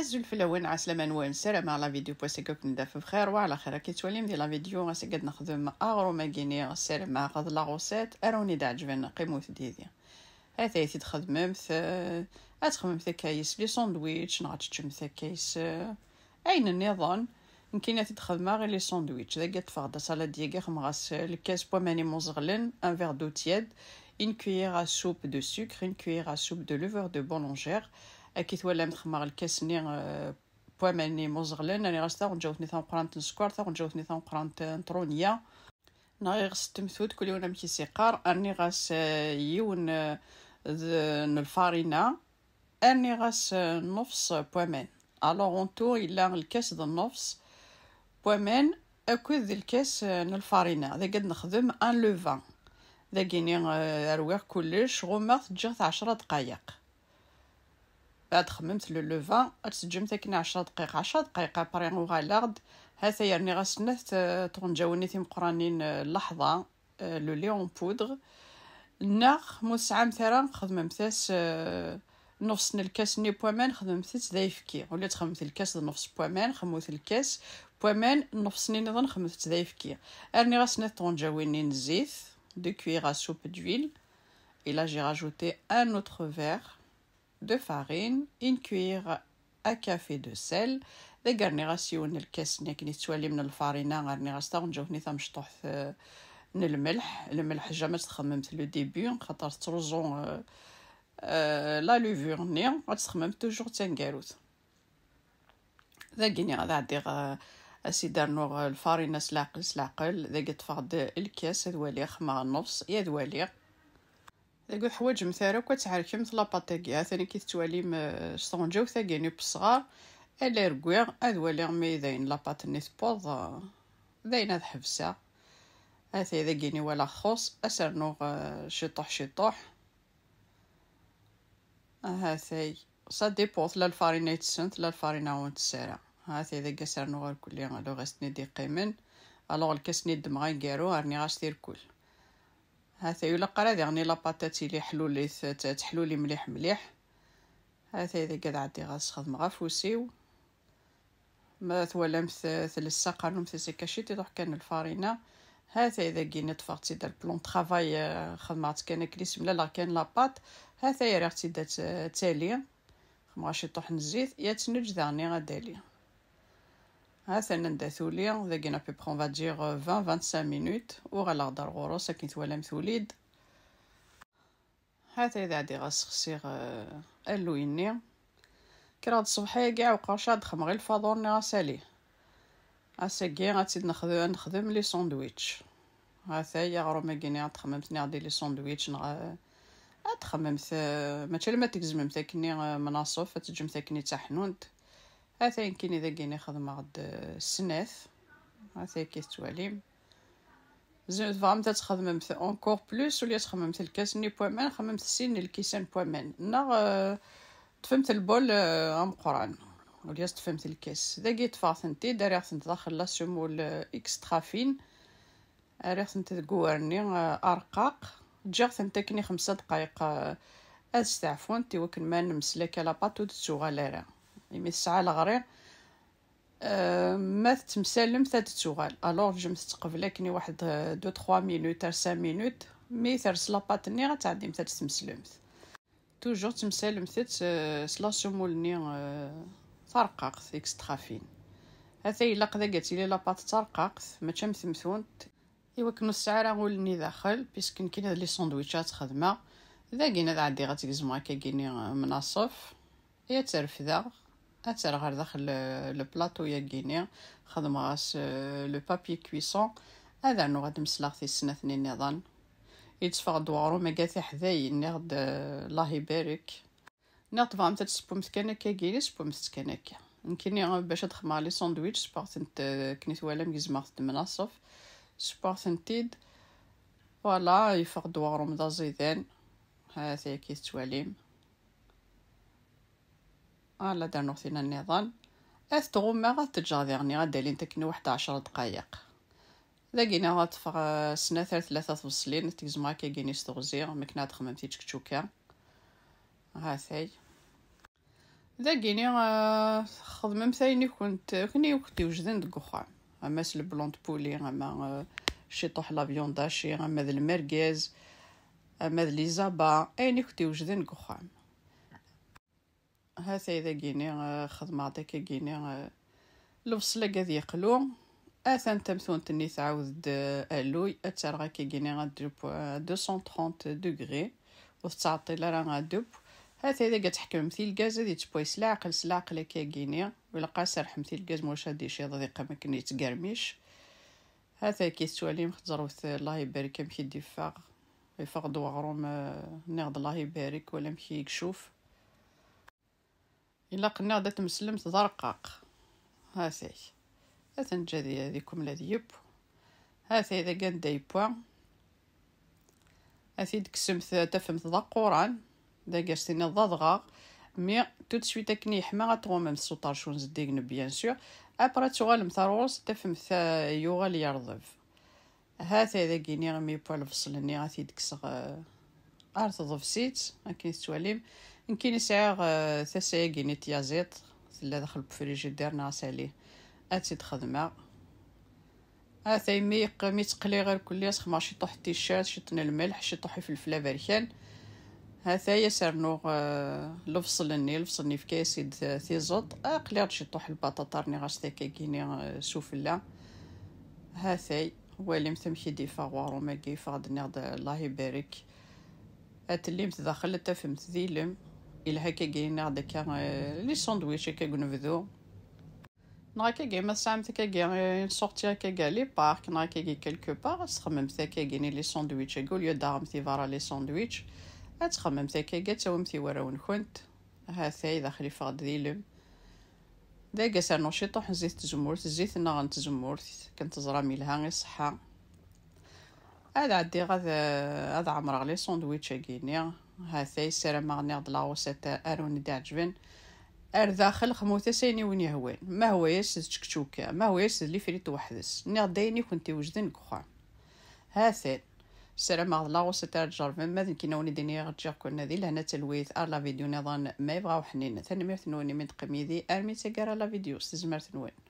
أز الفلون عسلامة نوان سلام على فيديو بوسيكوك ندافع بخير وعلى خير كي تولي مدير لا فيديو قد نخدم أغرو ماكيني سلام غاد لا غوسيت أروني دعجبن قيموت ديدي هذا تخدمم ث أتخمم ثكايس لي ساندويتش نغاد تشم ثكايس أين النظام يمكن تخدمها غير لي ساندويتش ذاك تفرد سالاد ديالك خمغاس الكاس بوماني موزغلن ان فيغ دو تياد une cuillère à soupe de sucre, une cuillère à soupe de levure de boulangère, متخمر الكاس ني آه، الكاسني ماني مزغلن راني غاستا ونجاوتني ثان قرانت نسكوار ثان ونجاوتني ثان قرانت ترونيا نغي غاس تمثود كل يوم مكي سيقار اني غاس آه، يون الفارينا آه، اني غاس نفس مان الوغ اونتو الا الكاس ذا مان اكود ذي الكاس ن ذا قد نخدم ان لوفان ذا كيني رواق كلش غمرت جات عشرة دقايق بعد خممت لو لوفا تسجمت كنا عشرة دقيقة عشرة دقيقة بري ها هاتا راني غاسنات جاوني تيم قرانين اللحظة آه، آه، لو ليون بودغ ناخ عام ثرا نخدم مثاس آه، نص الكاس ني بوامان خدم مثاس دايفكي وليت خممت الكاس نص بوامان خموت الكاس بوامان نص ني نظن خمت دايفكي ارني غاسنات طونجاوني نزيث دو كويغا سوب دويل Et là, j'ai rajouté un autre verre de farine, une cuillère à café de sel ذاك راني غاسيون الكاس كي نتوالي من الفارينة غارني غاستغ نجاو هني تمشطوح من الملح الملح جا ما تخمم في لو ديبي خاطر تروجون لا لوفور ني غتخمم توجور تنكاروت ذاكيني غادا عدي اسي دارنو الفارينة سلاقل سلاقل ذاك تفقد الكاس هذوالي خما نص يا ذوالي داك حوايج مثارة وكتعركم في لاباتيكيا ثاني كي تتواليم الصونجة وثاقيني بالصغار الا ركويغ اذوالي مي داين لاباط نيت بوض داين هاد حبسة اثي ذاقيني ولا خوص اسرنوغ شطوح شطوح هاثي سا ديبوط لا الفارينة يتسنت لا الفارينة ون تسارع هاثي ذاك اسرنوغ الكل لو غاستني دي قيمن الوغ نيد الدمغا يقارو هرني غاش كل هاثي الا قرا دغني لاباتات لي حلو لي تحلو لي مليح مليح هاثي اذا قد عدي غاس خدم غافوسيو ما مثل ثلسا قانون ثسي كاشيت يروح كان الفارينه هاتا اذا كينا تي دار بلون تخافاي آه، خدمات كان كليس ملا لا كان لاباط هاتا يا تي دات آه، تالي غاشي طوح نزيد يا تنج داني غادالي ها عسى تولي داكينا بي بخون فان 20 25 مينوت وغالا غدار غروس كي توالام توليد هاتا اذا عدي غاسخسيغ اللويني آه, كي راه الصبحيه كاع وقرشا دخم غير الفاضور ني غاساليه اساكي غاتزيد نخدم نخدم لي ساندويتش هاثايا غروما كيني تخممت ني غادي لي ساندويتش نغا تخممت ماتشي لما تكزممت كني آه, مناصف تجم تاكني تاع حنونت أثين كيني كيني خدمة غد آه، سنيث أثين كي تواليم زوز فغام تخدم مثل اونكور بلوس ولا تخمم مثل ني بوان مان خمم السين الكيسان مان ناغ آه، تفهمت البول آه، ام قران ولا تفهمت الكاس ذاكي ثنتي داري خصنت داخل لاسيومو الاكس ترافين راه خصنت تقوارني ارقاق جا خصنت كيني خمسة دقايق استعفون تي وكن ما نمسلك لاباتو باتو تسوغالالا إمي الساعة لغري ما تمسالم ثاد تسوغال ألور جمس تقبلكني واحد دو تخوا مينوت تر سا مينوت مي ثار لاباط بات تعدي مثاد تمسلم توجور تمسالم ثاد سلا سمو لني آه، ترقاق ثيكس تخافين هذا إلا قدا قاتي لاباط ترقاق ما تشم ثمثونت إوا كنو السعرة غولني داخل بيسكن كينا لي سندويتشات خدمة ذا كينا ذا عندي غاتيكزمو هكا كيني مناصف يا ترفدا أتسرى غير داخل البلاطو يا غينيا خدم غاس آه، لو بابي كويسون هذا نو غاد مسلاغ في السنة ثنين نظن يتفاق دوارو ما قاثي حذاي نغد الله يبارك نغد فامتا تسبو كان هكا غيري سبومت كان هكا نكني باش تخمر لي ساندويتش سبارت نت آه، كنيت ولا ميزمارت منصف سبارت نتيد فوالا يفاق دوارو مدا زيدان هاثي كي تواليم هلا درنو فينا النظام اث تغمى غتجاذي غني غدالين تكني واحد عشر دقايق ذاقينا غتفغ سنة ثلاثة توصلين تيزمغا كيقيني ستغزي مكنا تخمم في تكتوكا هاثاي ذاقيني خدمة مثايني كنت كني وقت وجدين دقوخا اما البلونت بولي اما شي طوح لافيون داشي اما ذا المركز اما ذا ليزابا زابا ايني كنت وجدن دقوخا ها سيدا كيني آه، خدمة عطيك كيني آه، الوصلة قاد يقلو اثان تمثون تني تعاود الوي آه، اتشرغا كي كيني غادوب 230 دوغري و لا راه غادوب هاتا اذا كتحكم مثيل الكاز هادي تبوي سلاعقل سلاعقل كي كيني ولا قاسر حمثيل كاز موش هادي شي ضيقة قام كني تقرميش هاتا كي سوالي مخزروث الله يبارك مكي ديفاغ يفاغ غروم نغض الله يبارك ولا مخي يكشوف الا قلنا غدا تمسلم تزرقاق ها سي هاسي اثنجا ديكم لا ديب سي اذا كان دايبوا ها دكسمت تكسم تفهم قران دا قرسينا ذا ضغاغ مي توت سويت كني حما غتغوم السوطار شون زديقن بيان سور ابرا تغال مثاروس تفهمت يغال يرضف سي اذا كيني غمي بوا الفصل ني غاتي تكسغ ارتضف سيت اكين سواليم نكيني ساعة آه، تساقي نتيازيت تلا دخل بفريجيدير ناس عليه اتي تخدمه اثاي مي مي تقلي غير كلياس خما شي طوح التيشيرت شطن الملح شي طوحي فلفلة بركان هثايا نو آه، لفصل الني لفصل الني فكاي سيد تيزوط اقلي آه، غير شي طوح البطاطا راني غاش ثاكا كيني سوفلا هثاي ولي مثمشي دي فاغوار وما كيفا غاد نغد الله يبارك اتليمت داخل تفهمت ذيلم الى هكا كاينا هذاك لي ساندويتش هكا كنبذو نرا كاكي ما سامت كاكي نسورتي كاكي لي بارك نرا كاكي كلكو بار تخممت كاكي لي ساندويتش يا ليو دارمتي فارا لي ساندويتش تخممت كاكي تاومتي وراون كنت ثاي داخلي فغد ديلم داكا سانو شي طوح زيت تزمورت زيت نغن تزمورت كنت زرامي لها غي صحة هاد عدي غاد هاد عمرا لي ساندويتش كيني ها ثاي سير مغنيغ دلاغوسات اروني دعجبن ار داخل خموثة سيني وني هوين ما هو يسز شكشوكا ما هو يسز لي فريت وحدس نيغ ديني كنتي وجدن كخوان ها ثاي سير مغلاغوسات ار جرفن ماذن كينا وني ديني غتجيغ كنا ذي لهنا تلويث ار لا فيديو نظان ما يبغاو حنين ثاني ميرث نوني من تقميدي ار ميتاكارا لا فيديو سيزمرت نوين